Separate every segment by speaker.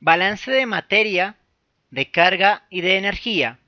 Speaker 1: Balance de materia, de carga y de energía,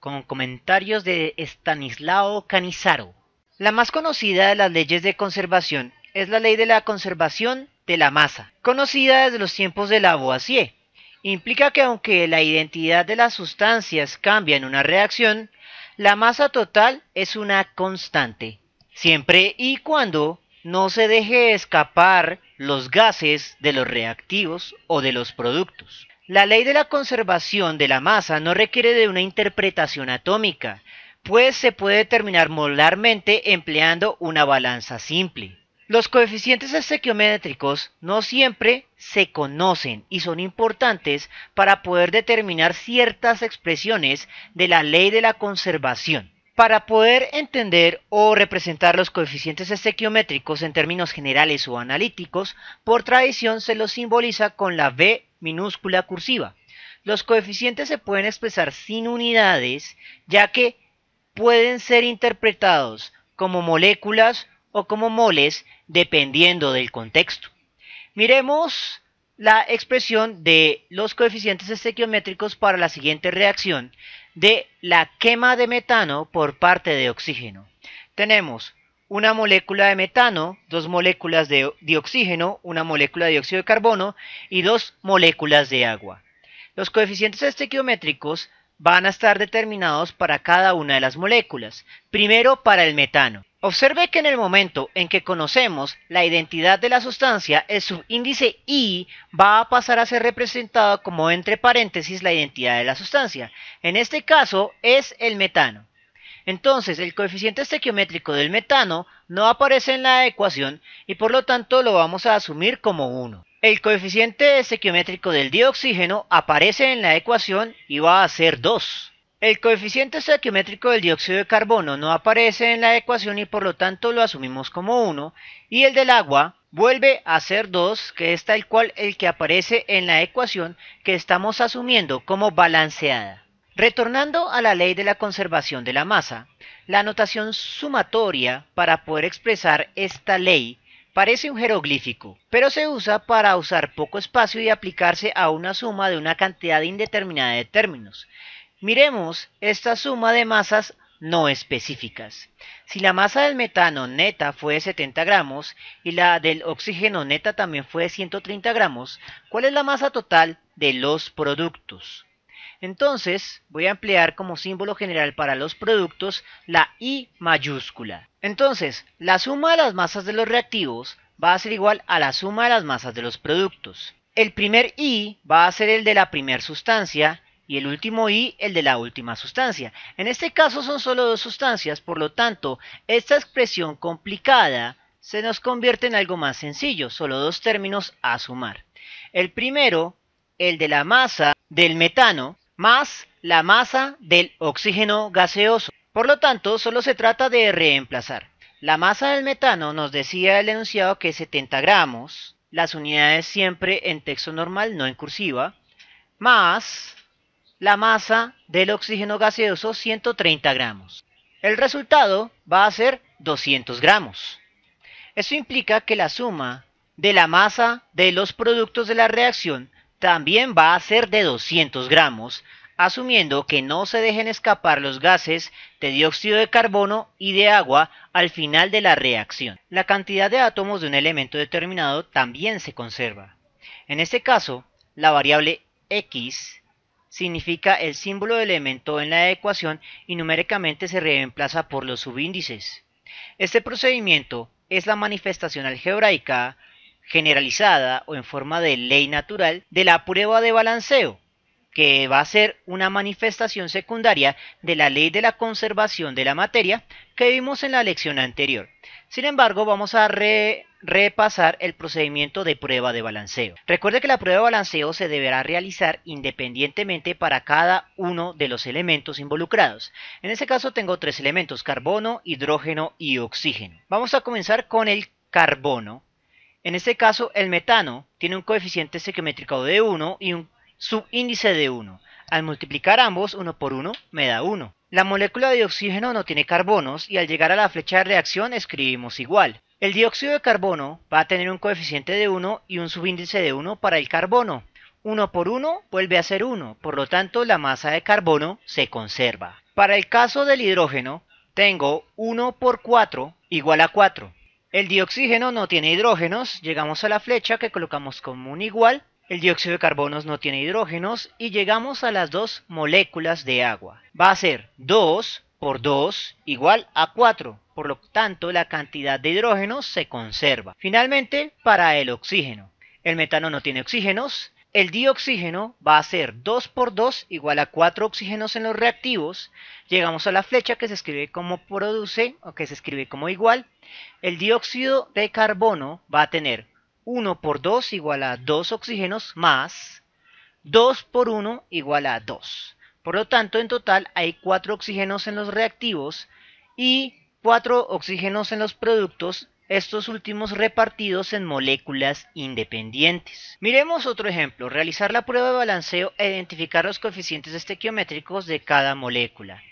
Speaker 1: con comentarios de Stanislao Canizaro. La más conocida de las leyes de conservación es la ley de la conservación de la masa, conocida desde los tiempos de Lavoisier. Implica que aunque la identidad de las sustancias cambia en una reacción, la masa total es una constante, siempre y cuando no se deje escapar los gases de los reactivos o de los productos. La ley de la conservación de la masa no requiere de una interpretación atómica, pues se puede determinar molarmente empleando una balanza simple. Los coeficientes estequiométricos no siempre se conocen y son importantes para poder determinar ciertas expresiones de la ley de la conservación. Para poder entender o representar los coeficientes estequiométricos en términos generales o analíticos, por tradición se los simboliza con la B minúscula cursiva. Los coeficientes se pueden expresar sin unidades, ya que pueden ser interpretados como moléculas o como moles dependiendo del contexto. Miremos la expresión de los coeficientes estequiométricos para la siguiente reacción, de la quema de metano por parte de oxígeno. Tenemos una molécula de metano, dos moléculas de oxígeno, una molécula de dióxido de carbono y dos moléculas de agua. Los coeficientes estequiométricos van a estar determinados para cada una de las moléculas. Primero para el metano. Observe que en el momento en que conocemos la identidad de la sustancia, el subíndice I va a pasar a ser representado como entre paréntesis la identidad de la sustancia. En este caso es el metano. Entonces, el coeficiente estequiométrico del metano no aparece en la ecuación y por lo tanto lo vamos a asumir como 1. El coeficiente estequiométrico del dioxígeno aparece en la ecuación y va a ser 2. El coeficiente estequiométrico del dióxido de carbono no aparece en la ecuación y por lo tanto lo asumimos como 1 y el del agua vuelve a ser 2 que es tal cual el que aparece en la ecuación que estamos asumiendo como balanceada. Retornando a la ley de la conservación de la masa, la notación sumatoria para poder expresar esta ley parece un jeroglífico, pero se usa para usar poco espacio y aplicarse a una suma de una cantidad indeterminada de términos. Miremos esta suma de masas no específicas. Si la masa del metano neta fue de 70 gramos y la del oxígeno neta también fue de 130 gramos, ¿cuál es la masa total de los productos? Entonces voy a emplear como símbolo general para los productos la I mayúscula. Entonces, la suma de las masas de los reactivos va a ser igual a la suma de las masas de los productos. El primer I va a ser el de la primera sustancia y el último y el de la última sustancia. En este caso son solo dos sustancias, por lo tanto, esta expresión complicada se nos convierte en algo más sencillo, solo dos términos a sumar. El primero, el de la masa del metano, más la masa del oxígeno gaseoso. Por lo tanto, solo se trata de reemplazar. La masa del metano nos decía el enunciado que es 70 gramos, las unidades siempre en texto normal, no en cursiva, más la masa del oxígeno gaseoso 130 gramos. El resultado va a ser 200 gramos. Eso implica que la suma de la masa de los productos de la reacción también va a ser de 200 gramos, asumiendo que no se dejen escapar los gases de dióxido de carbono y de agua al final de la reacción. La cantidad de átomos de un elemento determinado también se conserva. En este caso, la variable X significa el símbolo de elemento en la ecuación y numéricamente se reemplaza por los subíndices. Este procedimiento es la manifestación algebraica generalizada o en forma de ley natural de la prueba de balanceo, que va a ser una manifestación secundaria de la ley de la conservación de la materia que vimos en la lección anterior. Sin embargo, vamos a repasar el procedimiento de prueba de balanceo. Recuerde que la prueba de balanceo se deberá realizar independientemente para cada uno de los elementos involucrados. En este caso tengo tres elementos, carbono, hidrógeno y oxígeno. Vamos a comenzar con el carbono. En este caso el metano tiene un coeficiente estequiométrico de 1 y un Subíndice de 1. Al multiplicar ambos 1 por 1, me da 1. La molécula de oxígeno no tiene carbonos y al llegar a la flecha de reacción escribimos igual. El dióxido de carbono va a tener un coeficiente de 1 y un subíndice de 1 para el carbono. 1 por 1 vuelve a ser 1, por lo tanto la masa de carbono se conserva. Para el caso del hidrógeno, tengo 1 por 4 igual a 4. El dioxígeno no tiene hidrógenos, llegamos a la flecha que colocamos como un igual el dióxido de carbono no tiene hidrógenos y llegamos a las dos moléculas de agua. Va a ser 2 por 2 igual a 4, por lo tanto la cantidad de hidrógenos se conserva. Finalmente, para el oxígeno. El metano no tiene oxígenos, el dioxígeno va a ser 2 por 2 igual a 4 oxígenos en los reactivos. Llegamos a la flecha que se escribe como produce o que se escribe como igual. El dióxido de carbono va a tener 1 por 2 igual a 2 oxígenos más 2 por 1 igual a 2. Por lo tanto, en total hay 4 oxígenos en los reactivos y 4 oxígenos en los productos, estos últimos repartidos en moléculas independientes. Miremos otro ejemplo, realizar la prueba de balanceo e identificar los coeficientes estequiométricos de cada molécula.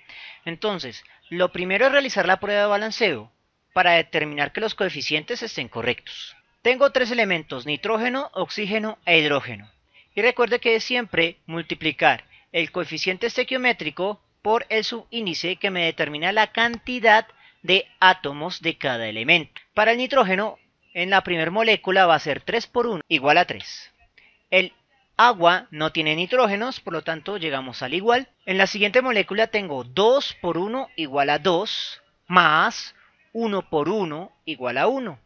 Speaker 1: Entonces, lo primero es realizar la prueba de balanceo para determinar que los coeficientes estén correctos. Tengo tres elementos, nitrógeno, oxígeno e hidrógeno. Y recuerde que es siempre multiplicar el coeficiente estequiométrico por el subíndice que me determina la cantidad de átomos de cada elemento. Para el nitrógeno, en la primera molécula va a ser 3 por 1 igual a 3. El agua no tiene nitrógenos, por lo tanto llegamos al igual. En la siguiente molécula tengo 2 por 1 igual a 2 más 1 por 1 igual a 1.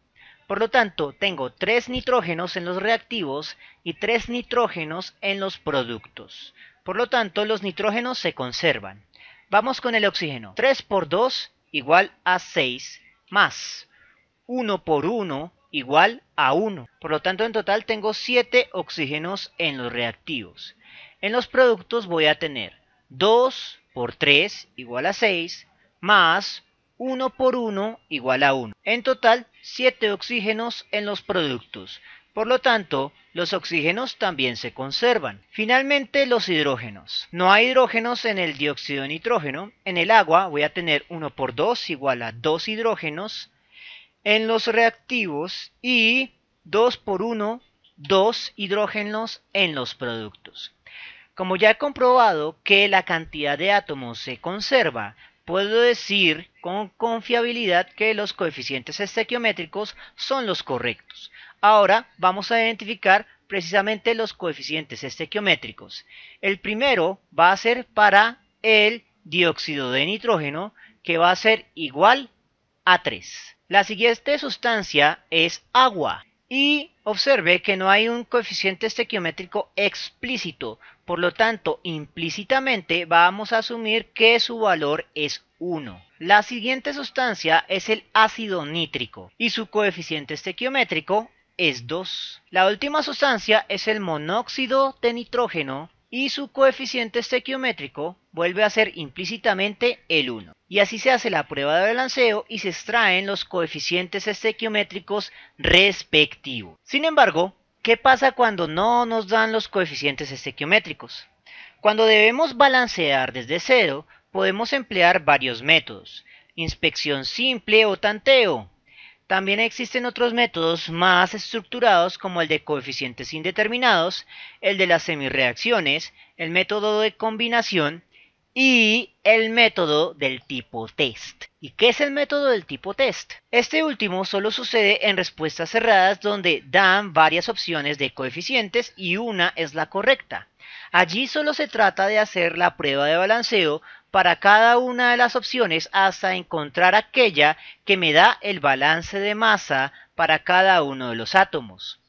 Speaker 1: Por lo tanto, tengo 3 nitrógenos en los reactivos y 3 nitrógenos en los productos. Por lo tanto, los nitrógenos se conservan. Vamos con el oxígeno. 3 por 2 igual a 6 más 1 por 1 igual a 1. Por lo tanto, en total tengo 7 oxígenos en los reactivos. En los productos voy a tener 2 por 3 igual a 6 más 1 por 1 igual a 1. En total, 7 oxígenos en los productos. Por lo tanto, los oxígenos también se conservan. Finalmente, los hidrógenos. No hay hidrógenos en el dióxido de nitrógeno. En el agua voy a tener 1 por 2 igual a 2 hidrógenos en los reactivos y 2 por 1, 2 hidrógenos en los productos. Como ya he comprobado que la cantidad de átomos se conserva puedo decir con confiabilidad que los coeficientes estequiométricos son los correctos. Ahora vamos a identificar precisamente los coeficientes estequiométricos. El primero va a ser para el dióxido de nitrógeno, que va a ser igual a 3. La siguiente sustancia es agua. Y observe que no hay un coeficiente estequiométrico explícito, por lo tanto, implícitamente vamos a asumir que su valor es 1. La siguiente sustancia es el ácido nítrico y su coeficiente estequiométrico es 2. La última sustancia es el monóxido de nitrógeno y su coeficiente estequiométrico vuelve a ser implícitamente el 1. Y así se hace la prueba de balanceo y se extraen los coeficientes estequiométricos respectivos. Sin embargo, ¿Qué pasa cuando no nos dan los coeficientes estequiométricos? Cuando debemos balancear desde cero, podemos emplear varios métodos, inspección simple o tanteo. También existen otros métodos más estructurados como el de coeficientes indeterminados, el de las semirreacciones, el método de combinación y el método del tipo test. ¿Y qué es el método del tipo test? Este último solo sucede en respuestas cerradas donde dan varias opciones de coeficientes y una es la correcta. Allí solo se trata de hacer la prueba de balanceo para cada una de las opciones hasta encontrar aquella que me da el balance de masa para cada uno de los átomos.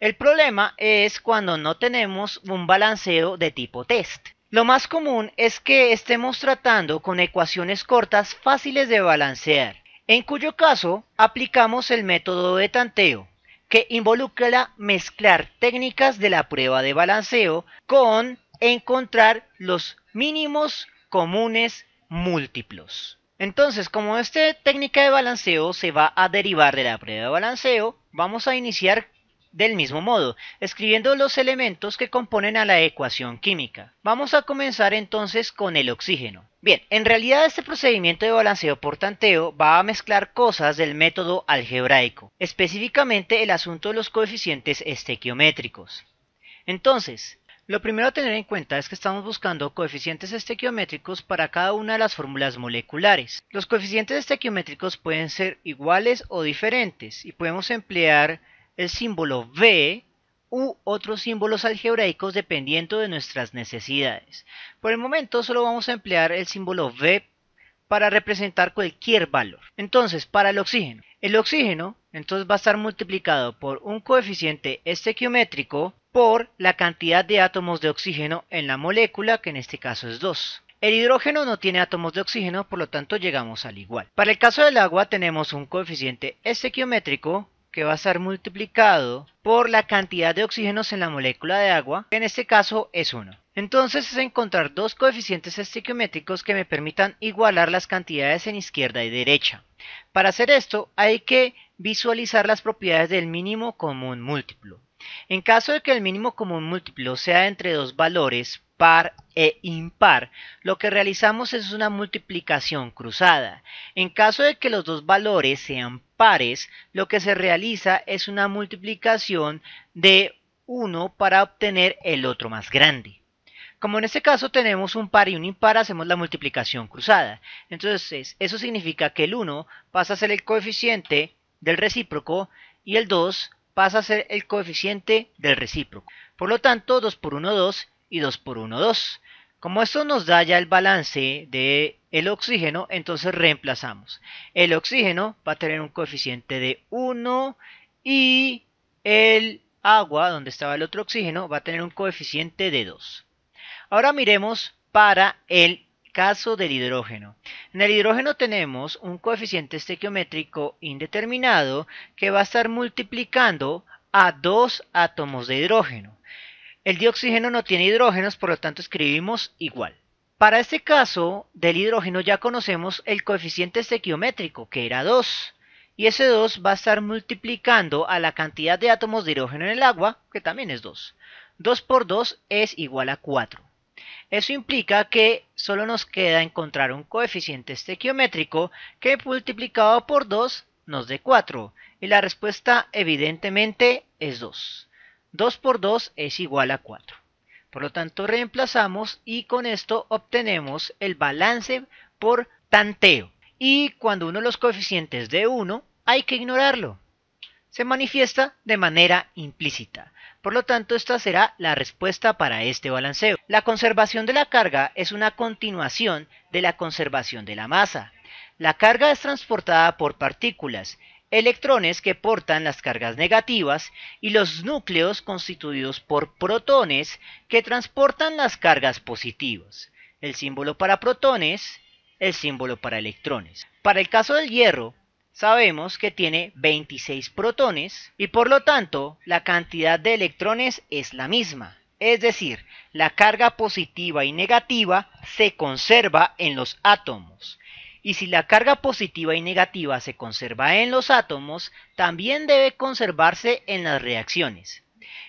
Speaker 1: El problema es cuando no tenemos un balanceo de tipo test. Lo más común es que estemos tratando con ecuaciones cortas fáciles de balancear, en cuyo caso aplicamos el método de tanteo, que involucra mezclar técnicas de la prueba de balanceo con encontrar los mínimos comunes múltiplos. Entonces, como esta técnica de balanceo se va a derivar de la prueba de balanceo, vamos a iniciar del mismo modo, escribiendo los elementos que componen a la ecuación química. Vamos a comenzar entonces con el oxígeno. Bien, en realidad este procedimiento de balanceo por tanteo va a mezclar cosas del método algebraico, específicamente el asunto de los coeficientes estequiométricos. Entonces, lo primero a tener en cuenta es que estamos buscando coeficientes estequiométricos para cada una de las fórmulas moleculares. Los coeficientes estequiométricos pueden ser iguales o diferentes y podemos emplear el símbolo V u otros símbolos algebraicos dependiendo de nuestras necesidades. Por el momento solo vamos a emplear el símbolo V para representar cualquier valor. Entonces, para el oxígeno. El oxígeno entonces va a estar multiplicado por un coeficiente estequiométrico por la cantidad de átomos de oxígeno en la molécula, que en este caso es 2. El hidrógeno no tiene átomos de oxígeno, por lo tanto llegamos al igual. Para el caso del agua tenemos un coeficiente estequiométrico que va a ser multiplicado por la cantidad de oxígenos en la molécula de agua, que en este caso es 1. Entonces es encontrar dos coeficientes estequiométricos que me permitan igualar las cantidades en izquierda y derecha. Para hacer esto hay que visualizar las propiedades del mínimo común múltiplo. En caso de que el mínimo común múltiplo sea entre dos valores, par e impar, lo que realizamos es una multiplicación cruzada. En caso de que los dos valores sean pares, lo que se realiza es una multiplicación de 1 para obtener el otro más grande. Como en este caso tenemos un par y un impar, hacemos la multiplicación cruzada. Entonces, eso significa que el 1 pasa a ser el coeficiente del recíproco y el 2 pasa a ser el coeficiente del recíproco. Por lo tanto, 2 por 1, 2 y 2 por 1, 2. Como esto nos da ya el balance de el oxígeno, entonces reemplazamos. El oxígeno va a tener un coeficiente de 1 y el agua, donde estaba el otro oxígeno, va a tener un coeficiente de 2. Ahora miremos para el caso del hidrógeno. En el hidrógeno tenemos un coeficiente estequiométrico indeterminado que va a estar multiplicando a dos átomos de hidrógeno. El dioxígeno no tiene hidrógenos, por lo tanto escribimos igual. Para este caso del hidrógeno ya conocemos el coeficiente estequiométrico, que era 2, y ese 2 va a estar multiplicando a la cantidad de átomos de hidrógeno en el agua, que también es 2. 2 por 2 es igual a 4. Eso implica que solo nos queda encontrar un coeficiente estequiométrico que multiplicado por 2 nos dé 4, y la respuesta evidentemente es 2. 2 por 2 es igual a 4. Por lo tanto, reemplazamos y con esto obtenemos el balance por tanteo. Y cuando uno de los coeficientes de 1, hay que ignorarlo. Se manifiesta de manera implícita. Por lo tanto, esta será la respuesta para este balanceo. La conservación de la carga es una continuación de la conservación de la masa. La carga es transportada por partículas electrones que portan las cargas negativas y los núcleos constituidos por protones que transportan las cargas positivas. El símbolo para protones, el símbolo para electrones. Para el caso del hierro, sabemos que tiene 26 protones y por lo tanto la cantidad de electrones es la misma. Es decir, la carga positiva y negativa se conserva en los átomos. Y si la carga positiva y negativa se conserva en los átomos, también debe conservarse en las reacciones.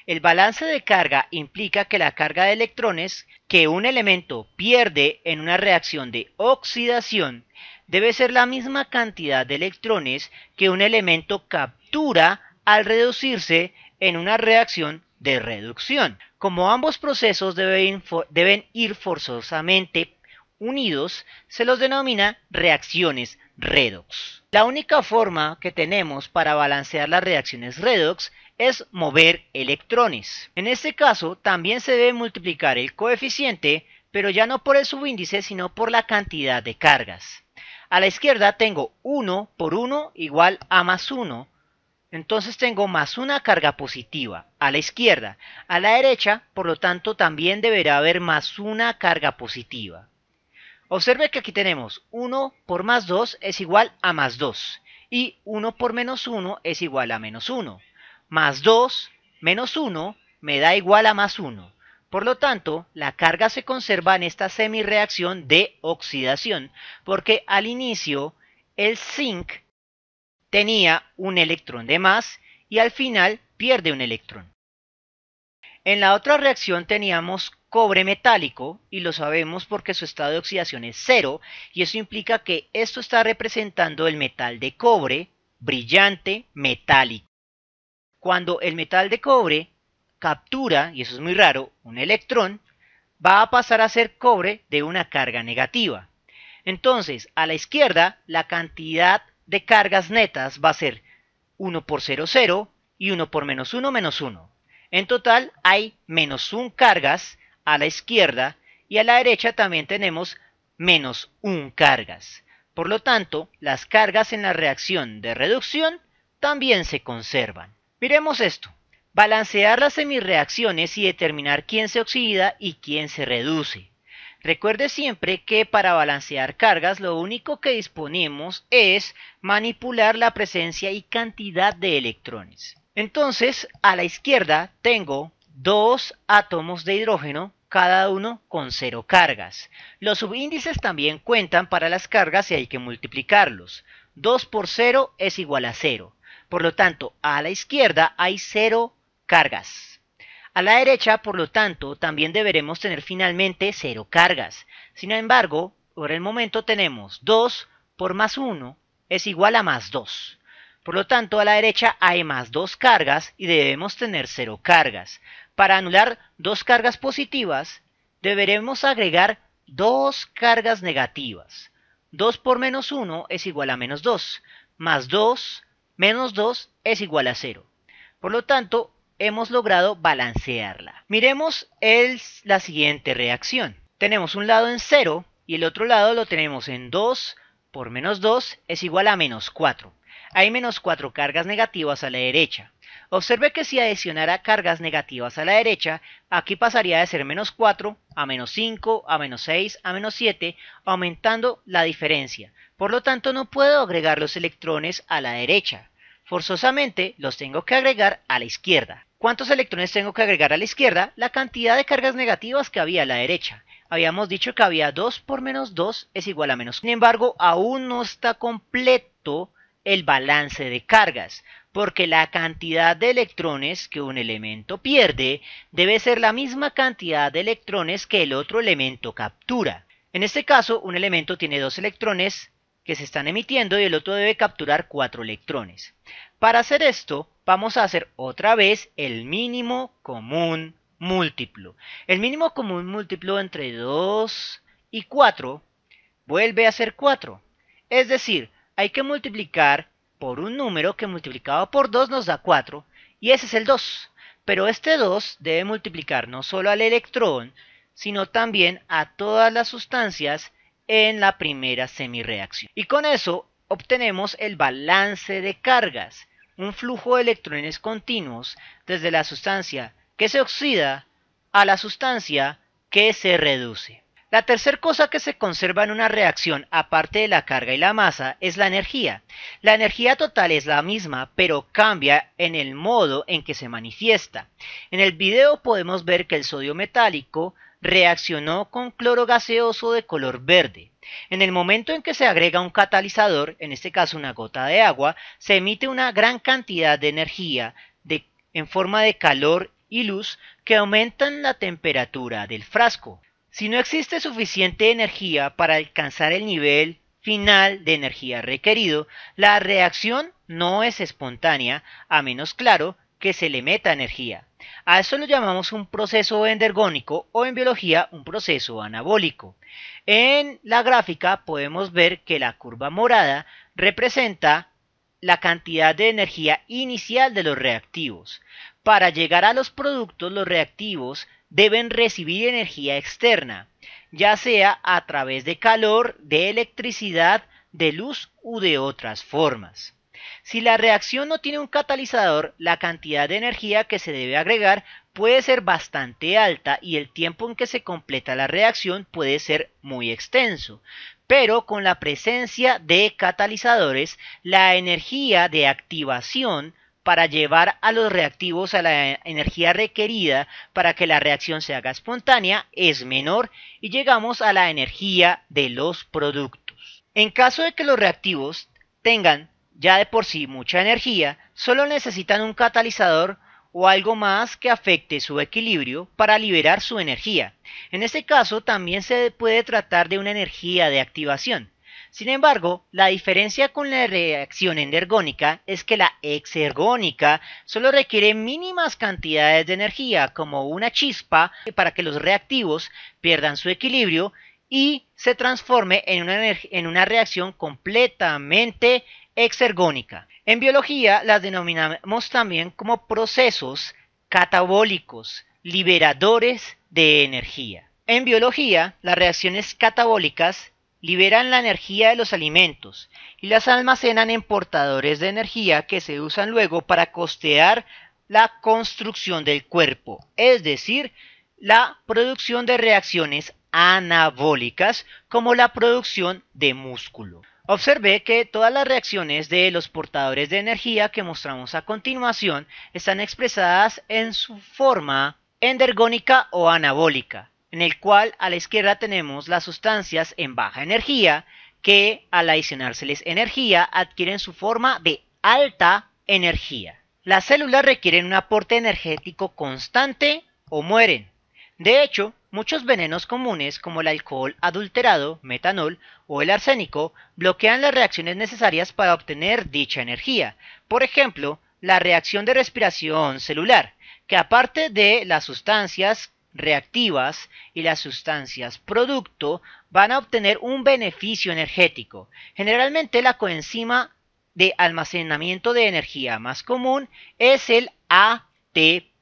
Speaker 1: El balance de carga implica que la carga de electrones que un elemento pierde en una reacción de oxidación debe ser la misma cantidad de electrones que un elemento captura al reducirse en una reacción de reducción. Como ambos procesos deben, ir forzosamente unidos se los denomina reacciones redox. La única forma que tenemos para balancear las reacciones redox es mover electrones. En este caso también se debe multiplicar el coeficiente, pero ya no por el subíndice sino por la cantidad de cargas. A la izquierda tengo 1 por 1 igual a más 1. Entonces tengo más una carga positiva a la izquierda. A la derecha, por lo tanto, también deberá haber más una carga positiva. Observe que aquí tenemos 1 por más 2 es igual a más 2 y 1 por menos 1 es igual a menos 1. Más 2 menos 1 me da igual a más 1. Por lo tanto, la carga se conserva en esta semirreacción de oxidación, porque al inicio el zinc tenía un electrón de más y al final pierde un electrón. En la otra reacción teníamos cobre metálico y lo sabemos porque su estado de oxidación es cero y eso implica que esto está representando el metal de cobre brillante metálico. Cuando el metal de cobre captura, y eso es muy raro, un electrón, va a pasar a ser cobre de una carga negativa. Entonces, a la izquierda, la cantidad de cargas netas va a ser 1 por 0, 0 y 1 por menos 1, menos 1. En total hay menos 1 cargas a la izquierda y a la derecha también tenemos menos 1 cargas. Por lo tanto, las cargas en la reacción de reducción también se conservan. Miremos esto. Balancear las semirreacciones y determinar quién se oxida y quién se reduce. Recuerde siempre que para balancear cargas lo único que disponemos es manipular la presencia y cantidad de electrones. Entonces, a la izquierda tengo dos átomos de hidrógeno, cada uno con cero cargas. Los subíndices también cuentan para las cargas y hay que multiplicarlos. 2 por 0 es igual a 0. Por lo tanto, a la izquierda hay cero cargas. A la derecha, por lo tanto, también deberemos tener finalmente cero cargas. Sin embargo, por el momento tenemos 2 por más 1 es igual a más 2. Por lo tanto, a la derecha hay más dos cargas y debemos tener cero cargas. Para anular dos cargas positivas, deberemos agregar dos cargas negativas. 2 por menos 1 es igual a menos 2, más 2 menos 2 es igual a 0. Por lo tanto, hemos logrado balancearla. Miremos la siguiente reacción. Tenemos un lado en 0 y el otro lado lo tenemos en 2 por menos 2 es igual a menos 4 hay menos 4 cargas negativas a la derecha. Observe que si adicionara cargas negativas a la derecha, aquí pasaría de ser menos 4 a menos 5, a menos 6, a menos 7, aumentando la diferencia. Por lo tanto, no puedo agregar los electrones a la derecha. Forzosamente los tengo que agregar a la izquierda. ¿Cuántos electrones tengo que agregar a la izquierda? La cantidad de cargas negativas que había a la derecha. Habíamos dicho que había 2 por menos 2 es igual a menos. Sin embargo, aún no está completo el balance de cargas, porque la cantidad de electrones que un elemento pierde debe ser la misma cantidad de electrones que el otro elemento captura. En este caso, un elemento tiene dos electrones que se están emitiendo y el otro debe capturar cuatro electrones. Para hacer esto, vamos a hacer otra vez el mínimo común múltiplo. El mínimo común múltiplo entre 2 y 4 vuelve a ser 4. Es decir, hay que multiplicar por un número que multiplicado por 2 nos da 4, y ese es el 2. Pero este 2 debe multiplicar no solo al electrón, sino también a todas las sustancias en la primera semireacción. Y con eso obtenemos el balance de cargas, un flujo de electrones continuos desde la sustancia que se oxida a la sustancia que se reduce. La tercera cosa que se conserva en una reacción, aparte de la carga y la masa, es la energía. La energía total es la misma, pero cambia en el modo en que se manifiesta. En el video podemos ver que el sodio metálico reaccionó con cloro gaseoso de color verde. En el momento en que se agrega un catalizador, en este caso una gota de agua, se emite una gran cantidad de energía en forma de calor y luz que aumentan la temperatura del frasco. Si no existe suficiente energía para alcanzar el nivel final de energía requerido, la reacción no es espontánea, a menos claro que se le meta energía. A eso lo llamamos un proceso endergónico o en biología un proceso anabólico. En la gráfica podemos ver que la curva morada representa la cantidad de energía inicial de los reactivos. Para llegar a los productos, los reactivos deben recibir energía externa, ya sea a través de calor, de electricidad, de luz u de otras formas. Si la reacción no tiene un catalizador, la cantidad de energía que se debe agregar puede ser bastante alta y el tiempo en que se completa la reacción puede ser muy extenso. Pero con la presencia de catalizadores, la energía de activación para llevar a los reactivos a la energía requerida para que la reacción se haga espontánea es menor y llegamos a la energía de los productos. En caso de que los reactivos tengan ya de por sí mucha energía, solo necesitan un catalizador o algo más que afecte su equilibrio para liberar su energía. En este caso también se puede tratar de una energía de activación. Sin embargo, la diferencia con la reacción energónica es que la exergónica solo requiere mínimas cantidades de energía, como una chispa, para que los reactivos pierdan su equilibrio y se transforme en una, en una reacción completamente exergónica. En biología las denominamos también como procesos catabólicos, liberadores de energía. En biología, las reacciones catabólicas liberan la energía de los alimentos y las almacenan en portadores de energía que se usan luego para costear la construcción del cuerpo, es decir, la producción de reacciones anabólicas como la producción de músculo. Observé que todas las reacciones de los portadores de energía que mostramos a continuación están expresadas en su forma endergónica o anabólica, en el cual a la izquierda tenemos las sustancias en baja energía que al adicionárseles energía adquieren su forma de alta energía. Las células requieren un aporte energético constante o mueren. De hecho, muchos venenos comunes como el alcohol adulterado, metanol o el arsénico bloquean las reacciones necesarias para obtener dicha energía. Por ejemplo, la reacción de respiración celular, que aparte de las sustancias reactivas y las sustancias producto van a obtener un beneficio energético. Generalmente la coenzima de almacenamiento de energía más común es el ATP.